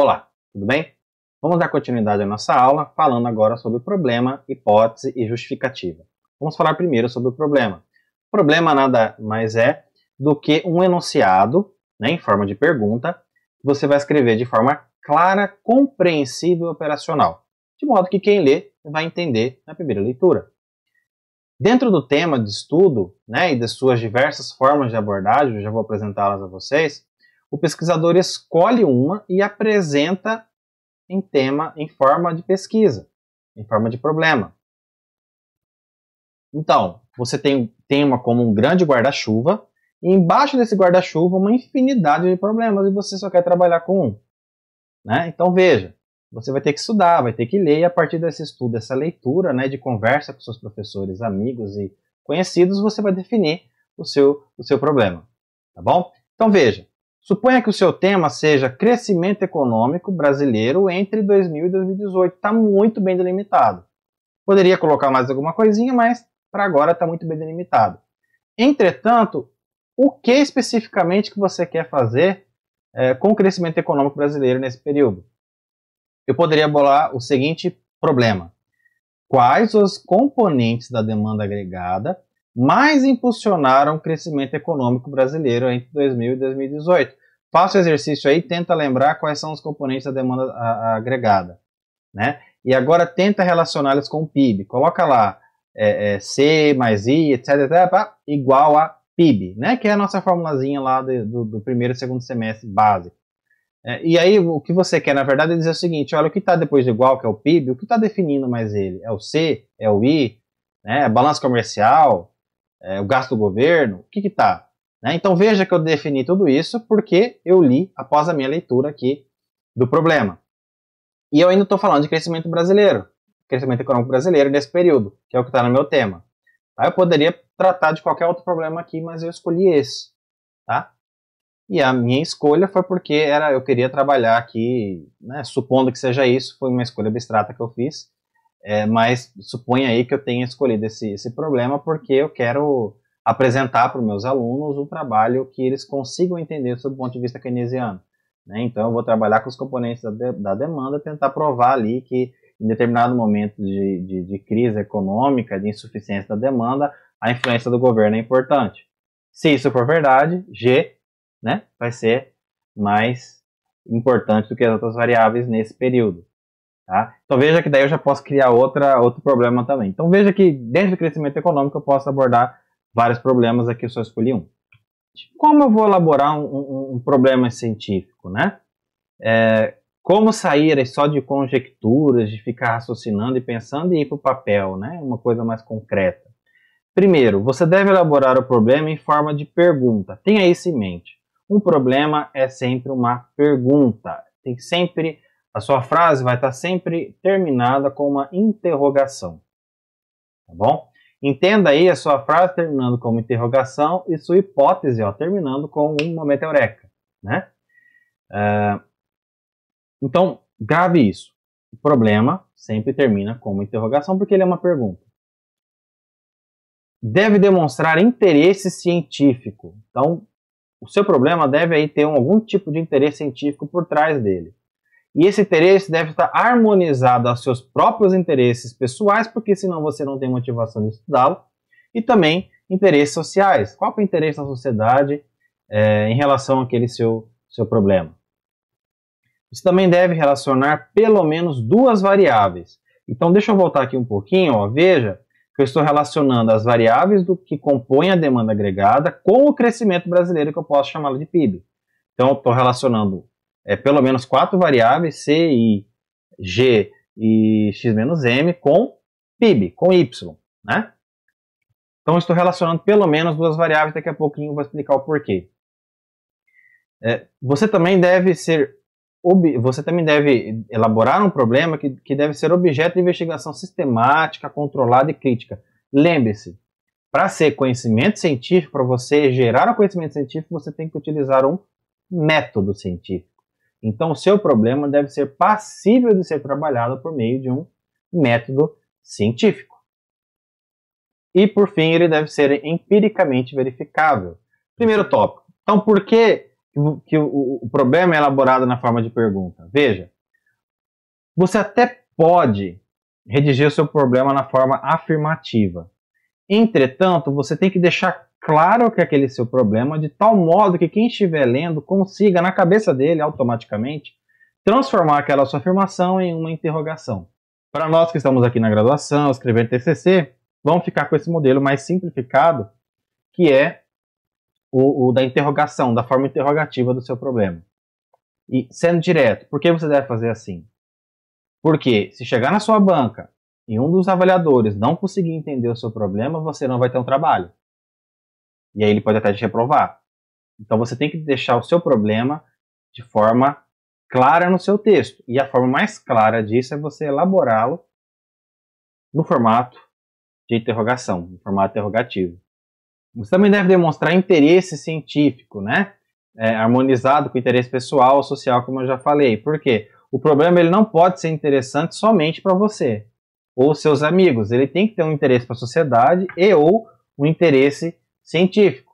Olá, tudo bem? Vamos dar continuidade à nossa aula falando agora sobre problema, hipótese e justificativa. Vamos falar primeiro sobre o problema. O problema nada mais é do que um enunciado, né, em forma de pergunta, que você vai escrever de forma clara, compreensível e operacional, de modo que quem lê vai entender na primeira leitura. Dentro do tema de estudo né, e das suas diversas formas de abordagem, eu já vou apresentá-las a vocês, o pesquisador escolhe uma e apresenta em tema, em forma de pesquisa, em forma de problema. Então, você tem um tema como um grande guarda-chuva, e embaixo desse guarda-chuva uma infinidade de problemas e você só quer trabalhar com um. Né? Então, veja, você vai ter que estudar, vai ter que ler, e a partir desse estudo, dessa leitura, né, de conversa com seus professores, amigos e conhecidos, você vai definir o seu, o seu problema. Tá bom? Então, veja, Suponha que o seu tema seja crescimento econômico brasileiro entre 2000 e 2018. Está muito bem delimitado. Poderia colocar mais alguma coisinha, mas para agora está muito bem delimitado. Entretanto, o que especificamente que você quer fazer é, com o crescimento econômico brasileiro nesse período? Eu poderia bolar o seguinte problema: quais os componentes da demanda agregada mais impulsionaram o crescimento econômico brasileiro entre 2000 e 2018. Faça o exercício aí, tenta lembrar quais são os componentes da demanda agregada, né? E agora tenta relacioná los com o PIB. Coloca lá é, é, C mais I, etc, etc, igual a PIB, né? Que é a nossa formulazinha lá do, do, do primeiro e segundo semestre básico. É, e aí, o que você quer, na verdade, é dizer o seguinte: olha, o que está depois do igual, que é o PIB, o que está definindo mais ele? É o C? É o I? Né? É balanço comercial? É o gasto do governo? O que está? Né? Então veja que eu defini tudo isso porque eu li após a minha leitura aqui do problema. E eu ainda estou falando de crescimento brasileiro, crescimento econômico brasileiro nesse período, que é o que está no meu tema. Tá? Eu poderia tratar de qualquer outro problema aqui, mas eu escolhi esse. Tá? E a minha escolha foi porque era, eu queria trabalhar aqui, né, supondo que seja isso, foi uma escolha abstrata que eu fiz, é, mas suponha aí que eu tenha escolhido esse, esse problema porque eu quero apresentar para os meus alunos um trabalho que eles consigam entender sob o ponto de vista keynesiano. Né? Então, eu vou trabalhar com os componentes da, de, da demanda, tentar provar ali que em determinado momento de, de, de, crise econômica, de insuficiência da demanda, a influência do governo é importante. Se isso for verdade, G né, vai ser mais importante do que as outras variáveis nesse período. Tá? Então veja que daí eu já posso criar outra, outro problema também. Então veja que dentro do crescimento econômico eu posso abordar vários problemas, aqui eu só escolhi um. Como eu vou elaborar um, um, um problema científico, né? É, como sair só de conjecturas, de ficar raciocinando e pensando e ir para o papel, né? Uma coisa mais concreta. Primeiro, você deve elaborar o problema em forma de pergunta. Tenha isso em mente. Um problema é sempre uma pergunta. Tem sempre a sua frase vai estar sempre terminada com uma interrogação. Tá bom? Entenda aí a sua frase terminando como interrogação e sua hipótese, ó, terminando com um meteoreca. né? Uh, então, grave isso. O problema sempre termina com uma interrogação porque ele é uma pergunta. Deve demonstrar interesse científico. Então, o seu problema deve aí ter algum tipo de interesse científico por trás dele. E esse interesse deve estar harmonizado aos seus próprios interesses pessoais, porque senão você não tem motivação de estudá-lo. E também interesses sociais. Qual é o interesse da sociedade é, em relação àquele seu, seu problema? Você também deve relacionar pelo menos duas variáveis. Então, deixa eu voltar aqui um pouquinho. Ó, veja que eu estou relacionando as variáveis do que compõem a demanda agregada com o crescimento brasileiro, que eu posso chamá-lo de PIB. Então, estou relacionando é, pelo menos quatro variáveis, C, I, G e X-M, menos com PIB, com Y, né? Então, estou relacionando pelo menos duas variáveis, daqui a pouquinho vou explicar o porquê. É, você também deve ser você também deve elaborar um problema que, que deve ser objeto de investigação sistemática, controlada e crítica. Lembre-se, para ser conhecimento científico, para você gerar o um conhecimento científico, você tem que utilizar um método científico. Então, o seu problema deve ser passível de ser trabalhado por meio de um método científico. E, por fim, ele deve ser empiricamente verificável. Primeiro tópico. Então, por que, que o, o problema é elaborado na forma de pergunta? Veja, você até pode redigir o seu problema na forma afirmativa. Entretanto, você tem que deixar claro que aquele seu problema, de tal modo que quem estiver lendo consiga, na cabeça dele, automaticamente, transformar aquela sua afirmação em uma interrogação. Para nós que estamos aqui na graduação, escrevendo TCC, vamos ficar com esse modelo mais simplificado, que é o, o da interrogação, da forma interrogativa do seu problema. E sendo direto, por que você deve fazer assim? Porque se chegar na sua banca e um dos avaliadores não conseguir entender o seu problema, você não vai ter um trabalho. E aí ele pode até te reprovar. Então você tem que deixar o seu problema de forma clara no seu texto. E a forma mais clara disso é você elaborá-lo no formato de interrogação, no formato interrogativo. Você também deve demonstrar interesse científico, né? É, harmonizado com interesse pessoal ou social, como eu já falei. Por quê? O problema ele não pode ser interessante somente para você ou seus amigos. Ele tem que ter um interesse para a sociedade e ou um interesse científico.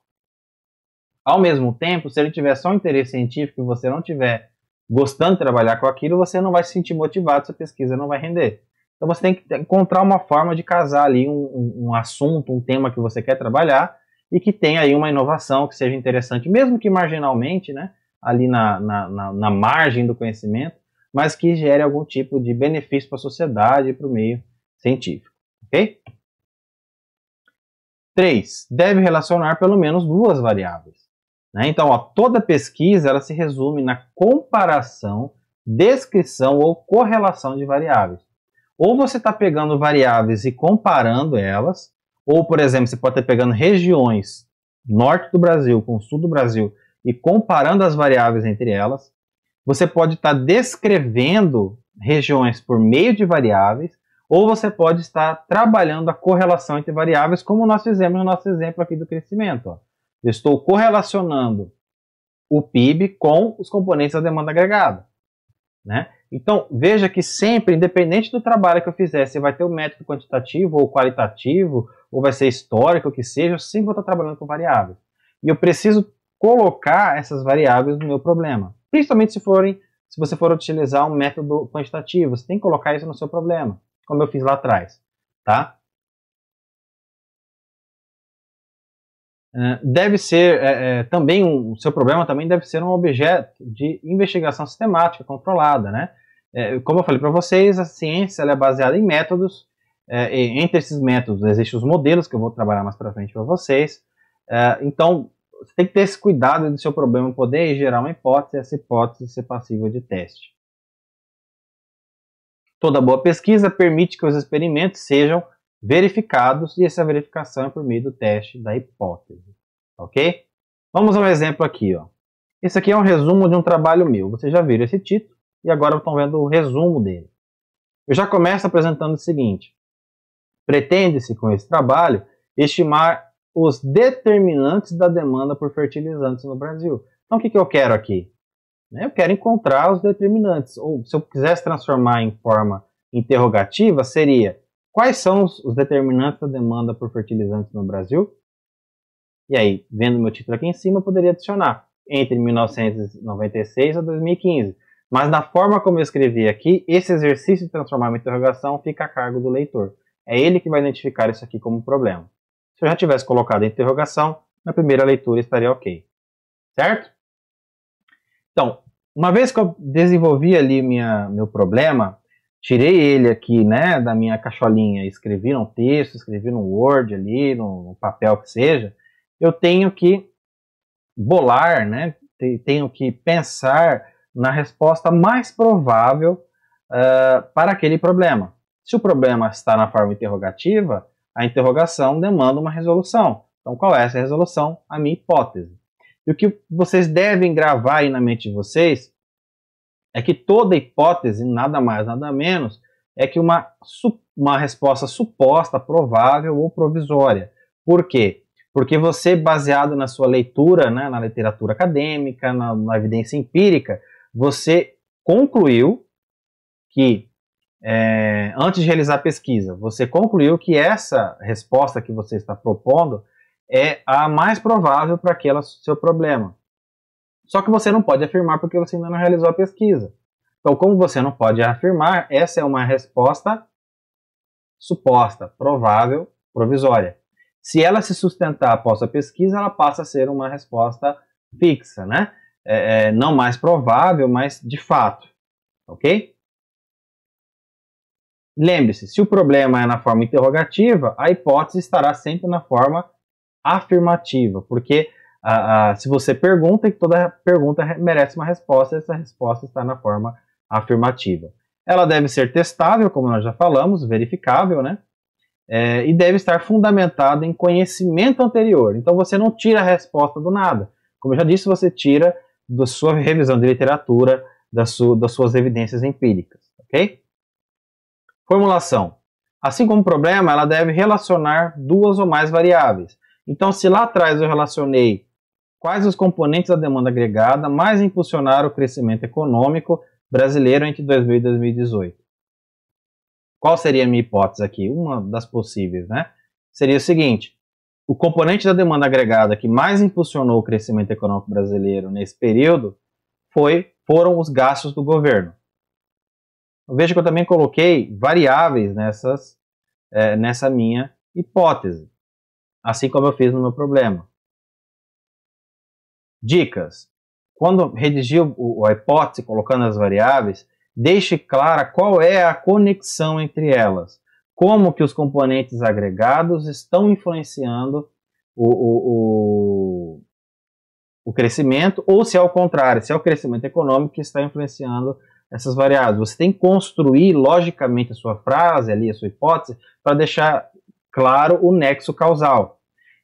Ao mesmo tempo, se ele tiver só um interesse científico e você não tiver gostando de trabalhar com aquilo, você não vai se sentir motivado, sua pesquisa não vai render. Então você tem que encontrar uma forma de casar ali um, um, assunto, um tema que você quer trabalhar e que tenha aí uma inovação que seja interessante, mesmo que marginalmente, né, ali na, na, na, na margem do conhecimento, mas que gere algum tipo de benefício para a sociedade e para o meio científico, ok? 3. Deve relacionar pelo menos duas variáveis. Né? Então, ó, toda pesquisa ela se resume na comparação, descrição ou correlação de variáveis. Ou você está pegando variáveis e comparando elas, ou, por exemplo, você pode estar tá pegando regiões norte do Brasil com sul do Brasil e comparando as variáveis entre elas. Você pode estar tá descrevendo regiões por meio de variáveis ou você pode estar trabalhando a correlação entre variáveis, como nós fizemos no nosso exemplo aqui do crescimento. Ó. Eu estou correlacionando o PIB com os componentes da demanda agregada. Né? Então, veja que sempre, independente do trabalho que eu fizer, se vai ter o um método quantitativo ou qualitativo, ou vai ser histórico, o que seja, eu sempre vou estar trabalhando com variáveis. E eu preciso colocar essas variáveis no meu problema. Principalmente se forem, se você for utilizar um método quantitativo, você tem que colocar isso no seu problema como eu fiz lá atrás, tá? Ah, deve ser é, é, também um, o seu problema também deve ser um objeto de investigação sistemática controlada, né? É, como eu falei para vocês, a ciência é baseada em métodos. É, entre esses métodos existem os modelos que eu vou trabalhar mais para frente para vocês. É, então você tem que ter esse cuidado do seu problema poder gerar uma hipótese, essa hipótese ser passível de teste. Toda boa pesquisa permite que os experimentos sejam verificados e essa verificação é por meio do teste da hipótese. Ok? Vamos a um exemplo aqui. Ó. Esse aqui é um resumo de um trabalho meu. Vocês já viram esse título e agora estão vendo o resumo dele. Eu já começo apresentando o seguinte. Pretende-se com esse trabalho estimar os determinantes da demanda por fertilizantes no Brasil. Então o que, que eu quero aqui? Né? Eu quero encontrar os determinantes. Ou se eu quisesse transformar em forma interrogativa, seria quais são os, determinantes da demanda por fertilizantes no Brasil? E aí, vendo meu título aqui em cima, eu poderia adicionar entre 1996 a 2015. Mas na forma como eu escrevi aqui, esse exercício de transformar uma interrogação fica a cargo do leitor. É ele que vai identificar isso aqui como problema. Se eu já tivesse colocado a interrogação, na primeira leitura estaria ok. Certo? Então, uma vez que eu desenvolvi ali minha, meu problema, tirei ele aqui, né, da minha cacholinha, escrevi um texto, escrevi no Word ali, no papel que seja, eu tenho que bolar, né, tenho que pensar na resposta mais provável uh, para aquele problema. Se o problema está na forma interrogativa, a interrogação demanda uma resolução. Então, qual é essa resolução? A minha hipótese. E o que vocês devem gravar aí na mente de vocês é que toda hipótese, nada mais, nada menos, é que uma, uma resposta suposta, provável ou provisória. Por quê? Porque você, baseado na sua leitura, né, na literatura acadêmica, na, na evidência empírica, você concluiu que, é, antes de realizar a pesquisa, você concluiu que essa resposta que você está propondo é a mais provável para aquele seu problema. Só que você não pode afirmar porque você ainda não realizou a pesquisa. Então, como você não pode afirmar, essa é uma resposta suposta, provável, provisória. Se ela se sustentar após a pesquisa, ela passa a ser uma resposta fixa, né? É, é não mais provável, mas de fato, ok? Lembre-se, se o problema é na forma interrogativa, a hipótese estará sempre na forma afirmativa, porque se você pergunta, e toda pergunta merece uma resposta, essa resposta está na forma afirmativa. Ela deve ser testável, como nós já falamos, verificável, né? É, e deve estar fundamentada em conhecimento anterior. Então você não tira a resposta do nada. Como eu já disse, você tira da sua revisão de literatura, da su das suas evidências empíricas, ok? Formulação. Assim como problema, ela deve relacionar duas ou mais variáveis então, se lá atrás eu relacionei quais os componentes da demanda agregada mais impulsionaram o crescimento econômico brasileiro entre 2000 e 2018. Qual seria a minha hipótese aqui? Uma das possíveis, né? Seria o seguinte: o componente da demanda agregada que mais impulsionou o crescimento econômico brasileiro nesse período foi, foram os gastos do governo. Então, veja que eu também coloquei variáveis nessas, é, nessa minha hipótese assim como eu fiz no meu problema. Dicas. Quando redigir a hipótese colocando as variáveis, deixe clara qual é a conexão entre elas, como que os componentes agregados estão influenciando o, o, o, o crescimento, ou se é o contrário, se é o crescimento econômico que está influenciando essas variáveis. Você tem que construir logicamente a sua frase ali, a sua hipótese, para deixar claro o nexo causal.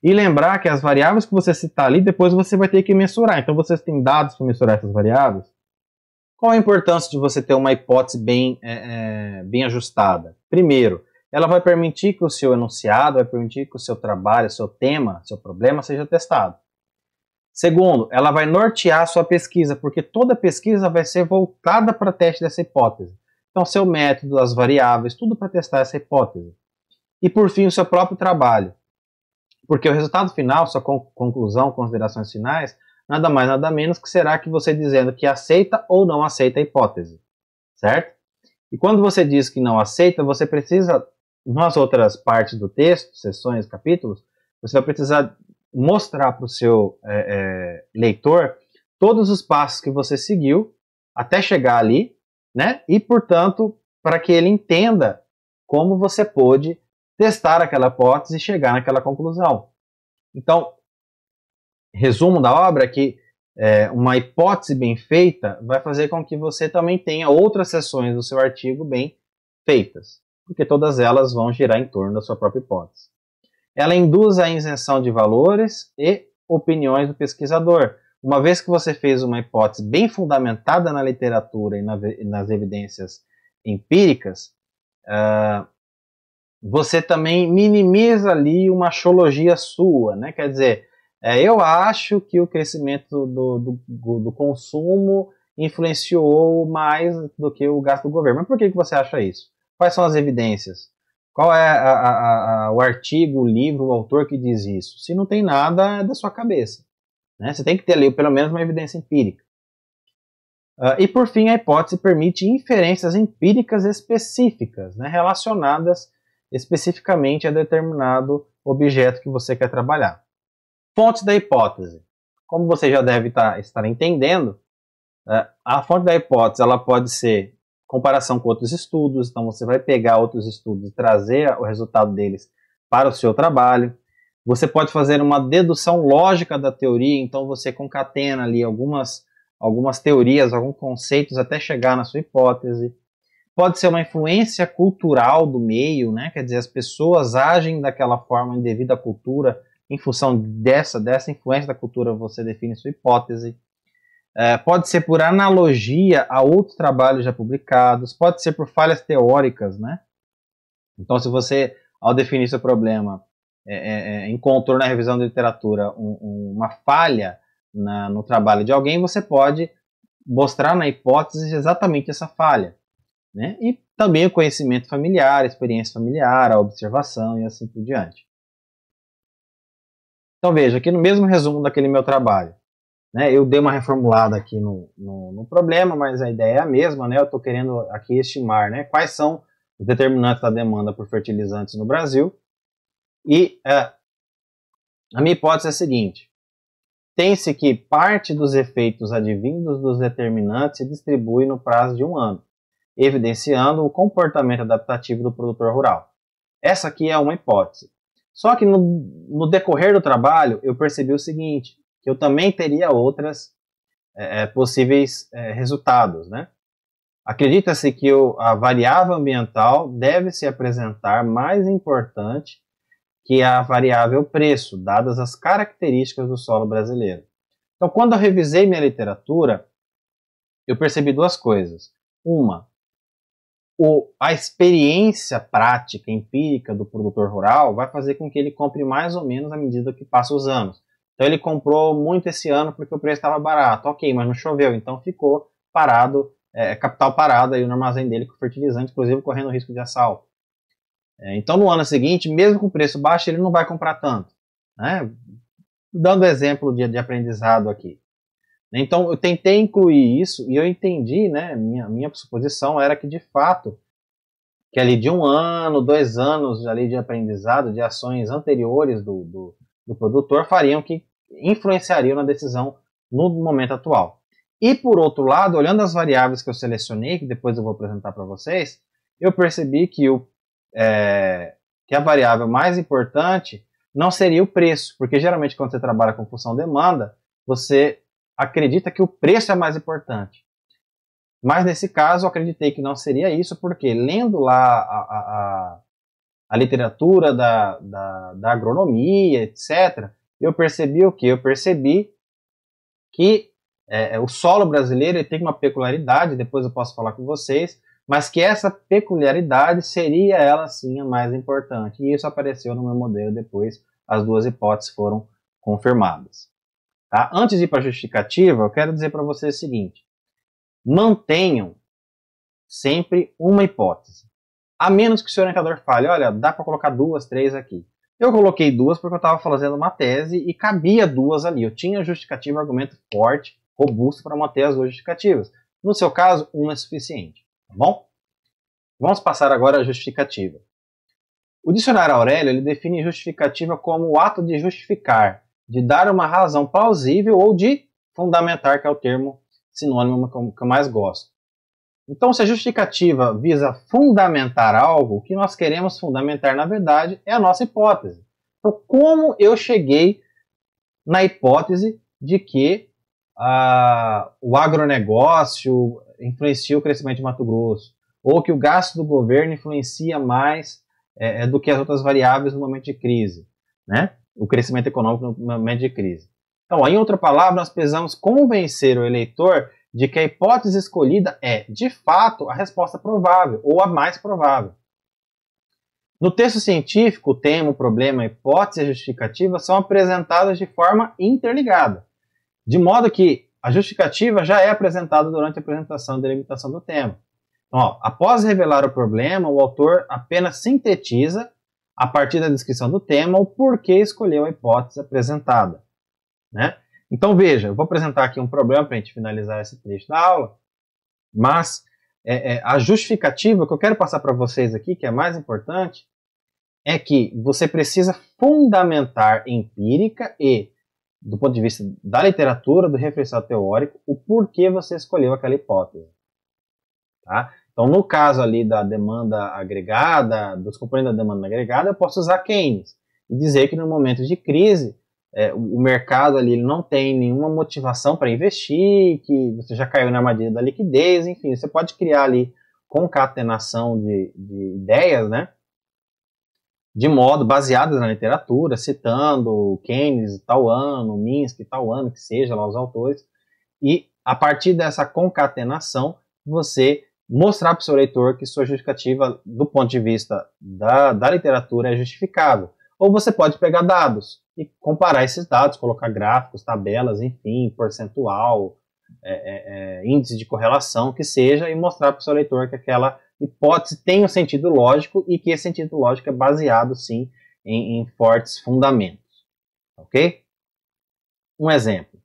E lembrar que as variáveis que você citar ali, depois você vai ter que mensurar. Então você tem dados para mensurar essas variáveis. Qual a importância de você ter uma hipótese bem, é, é, bem ajustada? Primeiro, ela vai permitir que o seu enunciado, vai permitir que o seu trabalho, seu tema, seu problema seja testado. Segundo, ela vai nortear a sua pesquisa, porque toda pesquisa vai ser voltada para teste dessa hipótese. Então, seu método, as variáveis, tudo para testar essa hipótese. E por fim, o seu próprio trabalho. Porque o resultado final, sua conclusão, considerações finais, nada mais, nada menos que será que você dizendo que aceita ou não aceita a hipótese, certo? E quando você diz que não aceita, você precisa, nas outras partes do texto, sessões, capítulos, você vai precisar mostrar para o seu é, é, leitor todos os passos que você seguiu até chegar ali, né? E portanto, para que ele entenda como você pôde testar aquela hipótese e chegar naquela conclusão. Então, resumo da obra é que é, uma hipótese bem feita vai fazer com que você também tenha outras seções do seu artigo bem feitas, porque todas elas vão girar em torno da sua própria hipótese. Ela induz a isenção de valores e opiniões do pesquisador. Uma vez que você fez uma hipótese bem fundamentada na literatura e nas evidências empíricas, uh, você também minimiza ali uma xologia sua, né? Quer dizer, é, eu acho que o crescimento do, do, do, consumo influenciou mais do que o gasto do governo. Mas por que, que você acha isso? Quais são as evidências? Qual é a, a, a, o artigo, o livro, o autor que diz isso? Se não tem nada, é da sua cabeça. Né? Você tem que ter ali pelo menos uma evidência empírica. Uh, e por fim, a hipótese permite inferências empíricas específicas né, relacionadas especificamente a determinado objeto que você quer trabalhar. Fonte da hipótese. Como você já deve tá, estar entendendo, é, a fonte da hipótese ela pode ser comparação com outros estudos, então você vai pegar outros estudos e trazer o resultado deles para o seu trabalho. Você pode fazer uma dedução lógica da teoria, então você concatena ali algumas, algumas teorias, alguns conceitos até chegar na sua hipótese pode ser uma influência cultural do meio, né? Quer dizer, as pessoas agem daquela forma devido à cultura, em função dessa, dessa influência da cultura, você define sua hipótese. É, pode ser por analogia a outros trabalhos já publicados, pode ser por falhas teóricas, né? Então, se você, ao definir seu problema, é, é, é encontrou na revisão de literatura um, um, uma falha na, no trabalho de alguém, você pode mostrar na hipótese exatamente essa falha. Né? E também o conhecimento familiar, a experiência familiar, a observação e assim por diante. Então veja, aqui no mesmo resumo daquele meu trabalho, né, eu dei uma reformulada aqui no, no, no problema, mas a ideia é a mesma, né, eu estou querendo aqui estimar né, quais são os determinantes da demanda por fertilizantes no Brasil, e é, a minha hipótese é a seguinte, tem-se que parte dos efeitos advindos dos determinantes se distribui no prazo de um ano evidenciando o comportamento adaptativo do produtor rural. Essa aqui é uma hipótese. Só que no, no decorrer do trabalho eu percebi o seguinte, que eu também teria outras é, é, possíveis é, resultados, né? Acredita-se que o, a variável ambiental deve se apresentar mais importante que a variável preço, dadas as características do solo brasileiro. Então, quando eu revisei minha literatura, eu percebi duas coisas. Uma, o, a experiência prática, empírica do produtor rural vai fazer com que ele compre mais ou menos à medida que passa os anos. Então ele comprou muito esse ano porque o preço estava barato, ok, mas não choveu, então ficou parado, é, capital parado aí no armazém dele com fertilizante, inclusive correndo risco de assalto. É, então no ano seguinte, mesmo com o preço baixo, ele não vai comprar tanto. Né? Dando exemplo de, de aprendizado aqui. Né? Então eu tentei incluir isso e eu entendi, né? Minha, minha suposição era que de fato, que ali de um ano, dois anos ali de aprendizado, de ações anteriores do, do, do produtor, fariam que influenciariam na decisão no momento atual. E por outro lado, olhando as variáveis que eu selecionei, que depois eu vou apresentar para vocês, eu percebi que, o, é, que a variável mais importante não seria o preço, porque geralmente quando você trabalha com função demanda, você acredita que o preço é mais importante. Mas nesse caso, eu acreditei que não seria isso, porque lendo lá a, a, a literatura da, da, da agronomia, etc., eu percebi o que? Eu percebi que é, é o solo brasileiro tem uma peculiaridade, depois eu posso falar com vocês, mas que essa peculiaridade seria ela sim a mais importante. E isso apareceu no meu modelo depois, as duas hipóteses foram confirmadas. Tá? Antes de ir para a justificativa, eu quero dizer para vocês o seguinte: mantenham sempre uma hipótese. A menos que o seu orientador fale, olha, dá para colocar duas, três aqui. Eu coloquei duas porque eu estava fazendo uma tese e cabia duas ali. Eu tinha justificativa, argumento forte, robusto para manter as duas justificativas. No seu caso, uma é suficiente, tá bom? Vamos passar agora à justificativa. O dicionário Aurélio ele define justificativa como o ato de justificar, de dar uma razão plausível ou de fundamentar, que é o termo sinônimo que eu mais gosto. Então, se a justificativa visa fundamentar algo, o que nós queremos fundamentar, na verdade, é a nossa hipótese. Então, como eu cheguei na hipótese de que ah, o agronegócio influencia o crescimento de Mato Grosso, ou que o gasto do governo influencia mais é, é do que as outras variáveis no momento de crise, né? o crescimento econômico no momento de crise. Então, em outra palavra, nós precisamos convencer o eleitor de que a hipótese escolhida é, de fato, a resposta provável ou a mais provável. No texto científico, o tema, o problema, a hipótese e a justificativa são apresentadas de forma interligada, de modo que a justificativa já é apresentada durante a apresentação e delimitação do tema. Então, ó, após revelar o problema, o autor apenas sintetiza a partir da descrição do tema, o porquê escolheu a hipótese apresentada. Né? Então veja, eu vou apresentar aqui um problema para a gente finalizar esse trecho da aula, mas é, é, a justificativa que eu quero passar para vocês aqui, que é mais importante, é que você precisa fundamentar empírica e, do ponto de vista da literatura, do referencial teórico, o porquê você escolheu aquela hipótese. Tá? Então, no caso ali da demanda agregada, dos componentes da demanda agregada, eu posso usar Keynes e dizer que no momento de crise, é, o, mercado ali não tem nenhuma motivação para investir, que você já caiu na armadilha da liquidez, enfim, você pode criar ali concatenação de, de ideias, né? de modo baseadas na literatura, citando Keynes tal ano, Minsk, tal ano, que seja lá os autores, e a partir dessa concatenação você mostrar para o seu leitor que sua justificativa, do ponto de vista da, da literatura, é justificável. Ou você pode pegar dados e comparar esses dados, colocar gráficos, tabelas, enfim, percentual, é, é, é índice de correlação, que seja, e mostrar para o seu leitor que aquela hipótese tem um sentido lógico e que esse sentido lógico é baseado, sim, em, em fortes fundamentos. Ok? Um exemplo.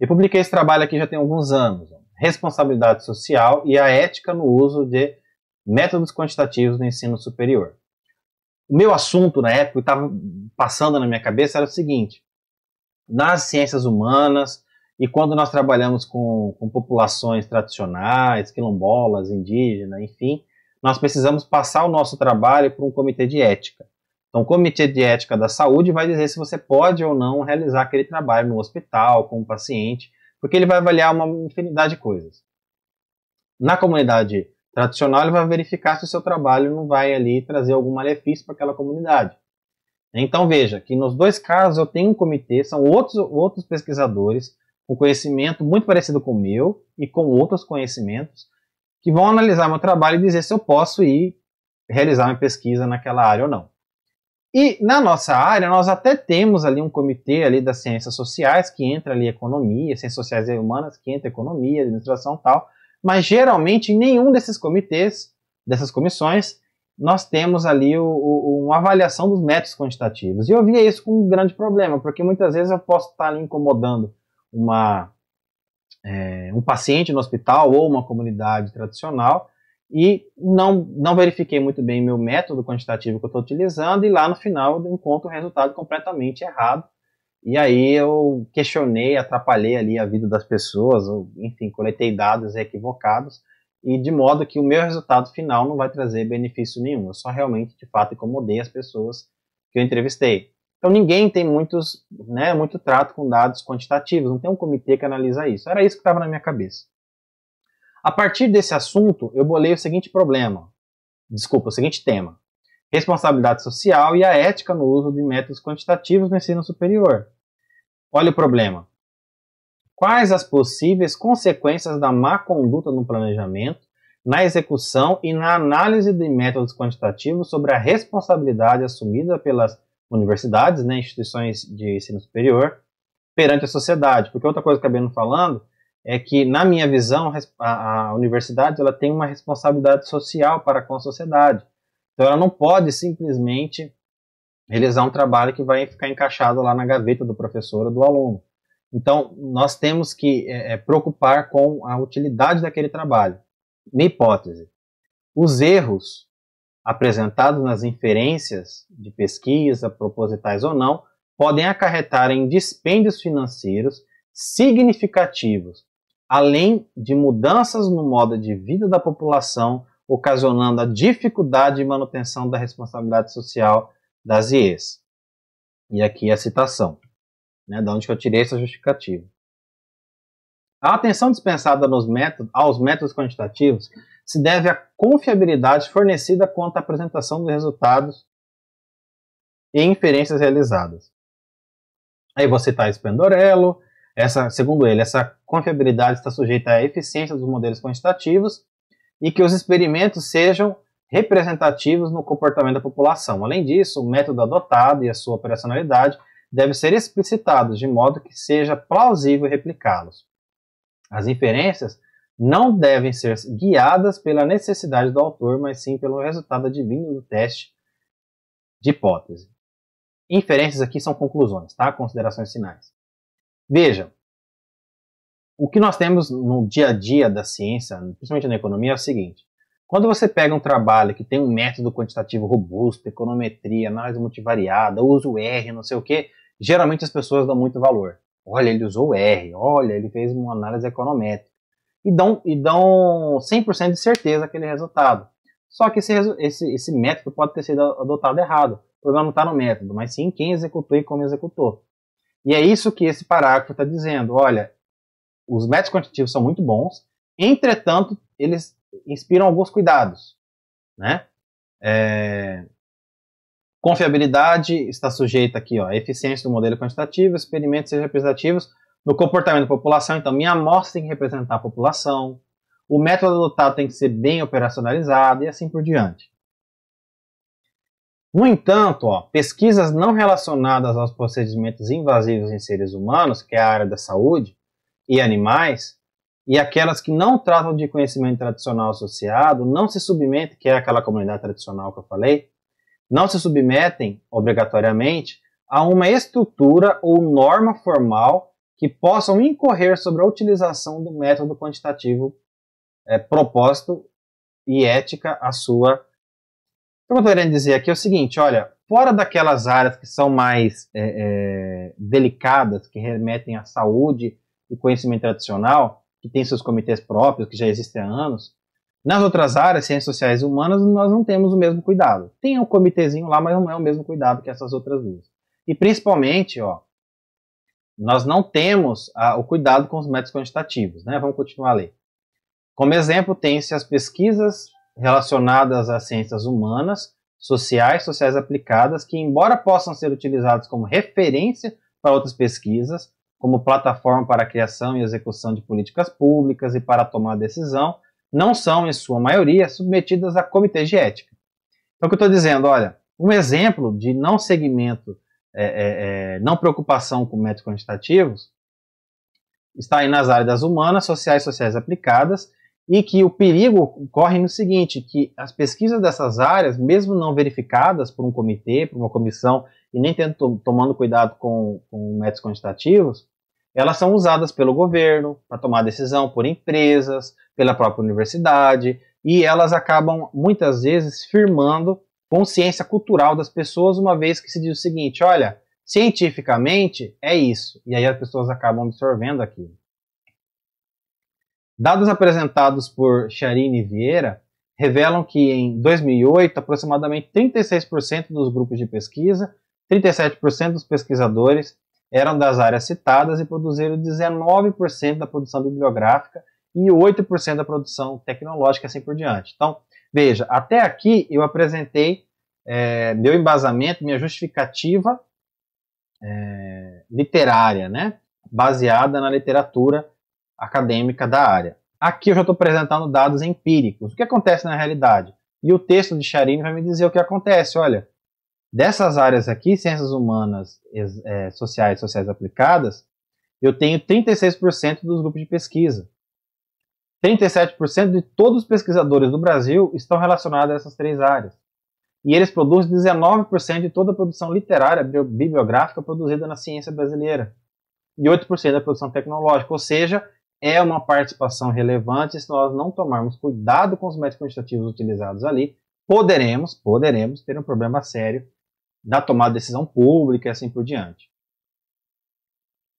Eu publiquei esse trabalho aqui já tem alguns anos responsabilidade social e a ética no uso de métodos quantitativos no ensino superior. O meu assunto na época que estava passando na minha cabeça era o seguinte: nas ciências humanas e quando nós trabalhamos com, com populações tradicionais, quilombolas, indígenas, enfim, nós precisamos passar o nosso trabalho para um comitê de ética. Então, o Comitê de Ética da Saúde vai dizer se você pode ou não realizar aquele trabalho no hospital, com o paciente porque ele vai avaliar uma infinidade de coisas. Na comunidade tradicional, ele vai verificar se o seu trabalho não vai ali trazer algum malefício para aquela comunidade. Então veja que nos dois casos eu tenho um comitê, são outros, outros pesquisadores com conhecimento muito parecido com o meu e com outros conhecimentos que vão analisar meu trabalho e dizer se eu posso ir realizar uma pesquisa naquela área ou não. E na nossa área, nós até temos ali um comitê ali das ciências sociais, que entra ali economia, ciências sociais e humanas, que entra economia, administração e tal, mas geralmente em nenhum desses comitês, dessas comissões, nós temos ali o, o, uma avaliação dos métodos quantitativos. E eu via isso como um grande problema, porque muitas vezes eu posso estar ali incomodando uma, é, um paciente no hospital ou uma comunidade tradicional, e não, não verifiquei muito bem meu método quantitativo que eu estou utilizando, e lá no final eu encontro o resultado completamente errado. E aí eu questionei, atrapalhei ali a vida das pessoas, ou, enfim, coletei dados equivocados, e de modo que o meu resultado final não vai trazer benefício nenhum. Eu só realmente, de fato, incomodei as pessoas que eu entrevistei. Então ninguém tem muitos, né, muito trato com dados quantitativos, não tem um comitê que analisa isso. Era isso que estava na minha cabeça. A partir desse assunto, eu bolei o seguinte problema. Desculpa, o seguinte tema. Responsabilidade social e a ética no uso de métodos quantitativos no ensino superior. Olha o problema. Quais as possíveis consequências da má conduta no planejamento, na execução e na análise de métodos quantitativos sobre a responsabilidade assumida pelas universidades, né, instituições de ensino superior, perante a sociedade? Porque outra coisa que eu acabei não falando é que, na minha visão, a, a universidade ela tem uma responsabilidade social para com a sociedade. Então, ela não pode simplesmente realizar um trabalho que vai ficar encaixado lá na gaveta do professor ou do aluno. Então, nós temos que é, é preocupar com a utilidade daquele trabalho. Minha hipótese: os erros apresentados nas inferências de pesquisa, propositais ou não, podem acarretar em dispêndios financeiros significativos além de mudanças no modo de vida da população, ocasionando a dificuldade de manutenção da responsabilidade social das IEs. E aqui a citação, né, da onde que eu tirei essa justificativa. A atenção dispensada nos métodos, aos métodos quantitativos se deve à confiabilidade fornecida quanto à apresentação dos resultados e inferências realizadas. Aí vou citar tá Spendorello, essa, segundo ele, essa confiabilidade está sujeita à eficiência dos modelos quantitativos e que os experimentos sejam representativos no comportamento da população. Além disso, o método adotado e a sua operacionalidade devem ser explicitados de modo que seja plausível replicá-los. As inferências não devem ser guiadas pela necessidade do autor, mas sim pelo resultado advinho do teste de hipótese. Inferências aqui são conclusões, tá? Considerações finais. Veja, o que nós temos no dia a dia da ciência, principalmente na economia, é o seguinte: quando você pega um trabalho que tem um método quantitativo robusto, econometria, análise multivariada, uso R, não sei o quê, geralmente as pessoas dão muito valor. Olha, ele usou R, olha, ele fez uma análise econométrica. E dão, e dão 100% de certeza aquele resultado. Só que esse, esse, esse método pode ter sido adotado errado. O problema não está no método, mas sim quem executou e como executou. E é isso que esse parágrafo está dizendo. Olha, os métodos quantitativos são muito bons, entretanto, eles inspiram alguns cuidados. Né? É... Confiabilidade está sujeita aqui ó, à eficiência do modelo quantitativo, experimentos representativos no comportamento da população. Então, minha amostra tem que representar a população, o método adotado tem que ser bem operacionalizado e assim por diante. No entanto, ó, pesquisas não relacionadas aos procedimentos invasivos em seres humanos, que é a área da saúde, e animais, e aquelas que não tratam de conhecimento tradicional associado, não se submetem, que é aquela comunidade tradicional que eu falei, não se submetem obrigatoriamente a uma estrutura ou norma formal que possam incorrer sobre a utilização do método quantitativo é, proposto e ética à sua o que eu estou querendo dizer aqui é o seguinte: olha, fora daquelas áreas que são mais é, é, delicadas, que remetem à saúde e conhecimento tradicional, que tem seus comitês próprios, que já existem há anos, nas outras áreas, ciências sociais e humanas, nós não temos o mesmo cuidado. Tem um comitêzinho lá, mas não é o mesmo cuidado que essas outras duas. E principalmente, ó, nós não temos a, o cuidado com os métodos quantitativos, né? Vamos continuar a ler. Como exemplo, tem-se as pesquisas relacionadas às ciências humanas, sociais, sociais aplicadas, que, embora possam ser utilizados como referência para outras pesquisas, como plataforma para a criação e execução de políticas públicas e para tomar decisão, não são, em sua maioria, submetidas a comitês de ética. Então, o que eu estou dizendo, olha, um exemplo de não segmento, é, é, é não preocupação com métodos quantitativos, está aí nas áreas das humanas, sociais sociais aplicadas, e que o perigo corre no seguinte, que as pesquisas dessas áreas, mesmo não verificadas por um comitê, por uma comissão, e nem tendo, tomando cuidado com, com métodos quantitativos, elas são usadas pelo governo para tomar decisão, por empresas, pela própria universidade, e elas acabam muitas vezes firmando consciência cultural das pessoas, uma vez que se diz o seguinte, olha, cientificamente é isso, e aí as pessoas acabam absorvendo aquilo. Dados apresentados por Charine Vieira revelam que em 2008, aproximadamente 36% dos grupos de pesquisa, 37% dos pesquisadores eram das áreas citadas e produziram 19% da produção bibliográfica e 8% da produção tecnológica, assim por diante. Então, veja, até aqui eu apresentei é, meu embasamento, minha justificativa é, literária, né, baseada na literatura acadêmica da área. Aqui eu já estou apresentando dados empíricos. O que acontece na realidade? E o texto de Charine vai me dizer o que acontece. Olha, dessas áreas aqui, ciências humanas, é, sociais e sociais aplicadas, eu tenho 36% dos grupos de pesquisa. 37% de todos os pesquisadores do Brasil estão relacionados a essas três áreas. E eles produzem 19% de toda a produção literária bibliográfica produzida na ciência brasileira. E 8% da produção tecnológica. Ou seja, é uma participação relevante. Se nós não tomarmos cuidado com os métodos quantitativos utilizados ali, poderemos, poderemos ter um problema sério da tomada de decisão pública e assim por diante.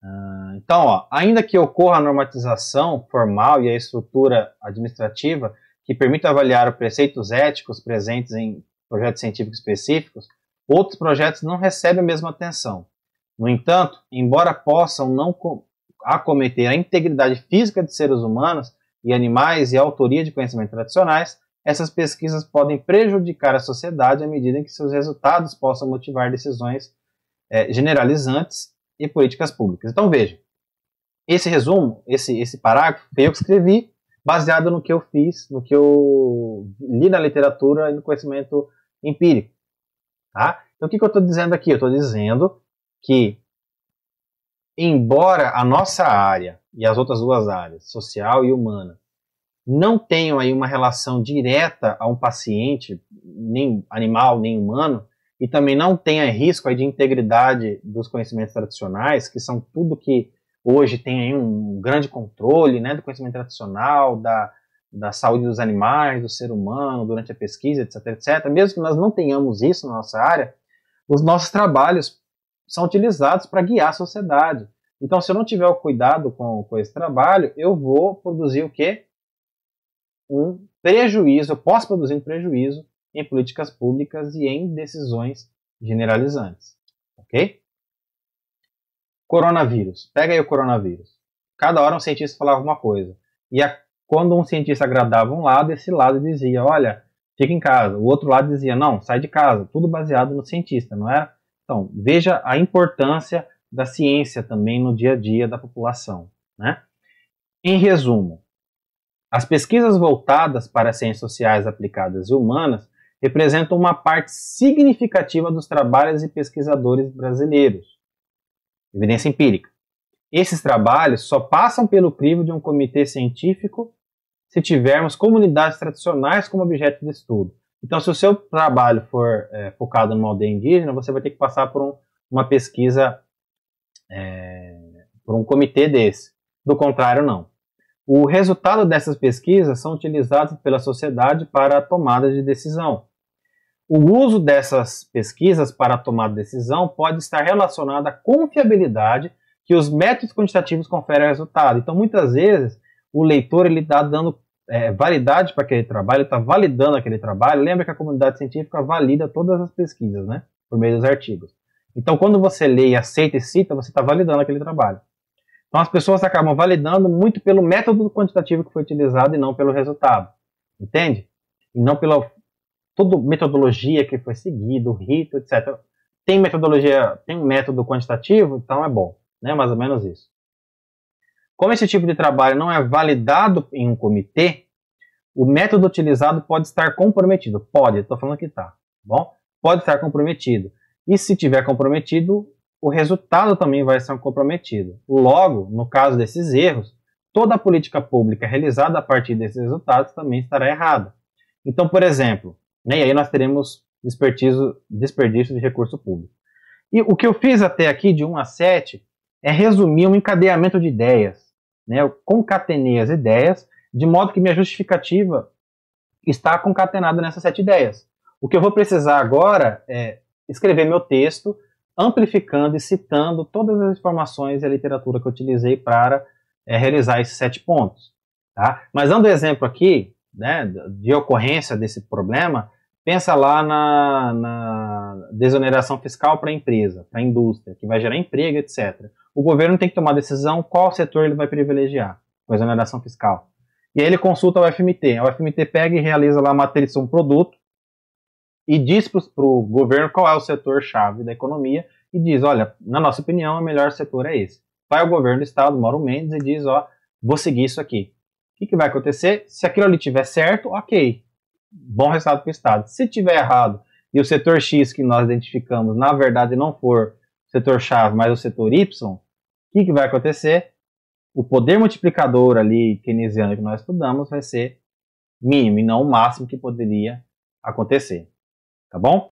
Ah, então, ó, ainda que ocorra a normatização formal e a estrutura administrativa que permita avaliar os preceitos éticos presentes em projetos científicos específicos, outros projetos não recebem a mesma atenção. No entanto, embora possam não, a cometer a integridade física de seres humanos e animais e a autoria de conhecimentos tradicionais, essas pesquisas podem prejudicar a sociedade à medida em que seus resultados possam motivar decisões é, generalizantes e políticas públicas. Então veja, esse resumo, esse, esse parágrafo, foi eu que escrevi, baseado no que eu fiz, no que eu li na literatura e no conhecimento empírico. Tá? Então o que, que eu estou dizendo aqui? Eu estou dizendo que embora a nossa área e as outras duas áreas, social e humana, não tenham aí uma relação direta a um paciente, nem animal, nem humano, e também não tenha risco aí de integridade dos conhecimentos tradicionais, que são tudo que hoje tem aí um grande controle né, do conhecimento tradicional, da, da saúde dos animais, do ser humano, durante a pesquisa, etc, etc. Mesmo que nós não tenhamos isso na nossa área, os nossos trabalhos são utilizados para guiar a sociedade. Então, se eu não tiver o cuidado com, com esse trabalho, eu vou produzir o quê? Um prejuízo, eu posso produzir um prejuízo em políticas públicas e em decisões generalizantes. Ok? Coronavírus. Pega aí o coronavírus. Cada hora um cientista falava uma coisa. E a, quando um cientista agradava um lado, esse lado dizia: olha, fica em casa. O outro lado dizia: não, sai de casa. Tudo baseado no cientista, não era? É? Então, veja a importância da ciência também no dia a dia da população. Né? Em resumo, as pesquisas voltadas para ciências sociais aplicadas e humanas representam uma parte significativa dos trabalhos de pesquisadores brasileiros. Evidência empírica. Esses trabalhos só passam pelo crivo de um comitê científico se tivermos comunidades tradicionais como objeto de estudo. Então, se o seu trabalho for é, focado numa aldeia indígena, você vai ter que passar por um, uma pesquisa, é, por um comitê desse. Do contrário, não. O resultado dessas pesquisas são utilizados pela sociedade para a tomada de decisão. O uso dessas pesquisas para a tomada de decisão pode estar relacionado à confiabilidade que os métodos quantitativos conferem ao resultado. Então, muitas vezes, o leitor ele está dando é, validade para aquele trabalho, está validando aquele trabalho. Lembra que a comunidade científica valida todas as pesquisas, né? Por meio dos artigos. Então, quando você lê e aceita e cita, você está validando aquele trabalho. Então, as pessoas acabam validando muito pelo método quantitativo que foi utilizado e não pelo resultado. Entende? E não pela toda metodologia que foi seguida, o rito, etc. Tem metodologia, tem um método quantitativo, então é bom. Né? Mais ou menos isso. Como esse tipo de trabalho não é validado em um comitê, o método utilizado pode estar comprometido. Pode, estou falando que está. Tá bom, pode estar comprometido. E se tiver comprometido, o resultado também vai ser comprometido. Logo, no caso desses erros, toda a política pública realizada a partir desses resultados também estará errada. Então, por exemplo, né, e aí nós teremos desperdício, desperdício de recurso público. E o que eu fiz até aqui, de 1 a 7, é resumir um encadeamento de ideias né? Eu concatenei as ideias, de modo que minha justificativa está concatenada nessas sete ideias. O que eu vou precisar agora é escrever meu texto, amplificando e citando todas as informações e a literatura que eu utilizei para é, realizar esses sete pontos. Tá? Mas dando exemplo aqui, né, de ocorrência desse problema, pensa lá na, na desoneração fiscal para a empresa, para a indústria, que vai gerar emprego, etc o governo tem que tomar decisão qual setor ele vai privilegiar com a exoneração fiscal. E aí ele consulta o FMT. o FMT pega e realiza lá a matriz de um produto e diz para o governo qual é o setor-chave da economia e diz, olha, na nossa opinião, o melhor setor é esse. Vai o governo do estado, Mauro Mendes, e diz, ó, vou seguir isso aqui. O que, que vai acontecer? Se aquilo ali tiver certo, ok, bom resultado para o estado. Se tiver errado e o setor X que nós identificamos, na verdade, não for setor-chave mais o setor Y, o que, que vai acontecer? O poder multiplicador ali keynesiano que nós estudamos vai ser mínimo e não o máximo que poderia acontecer. Tá bom?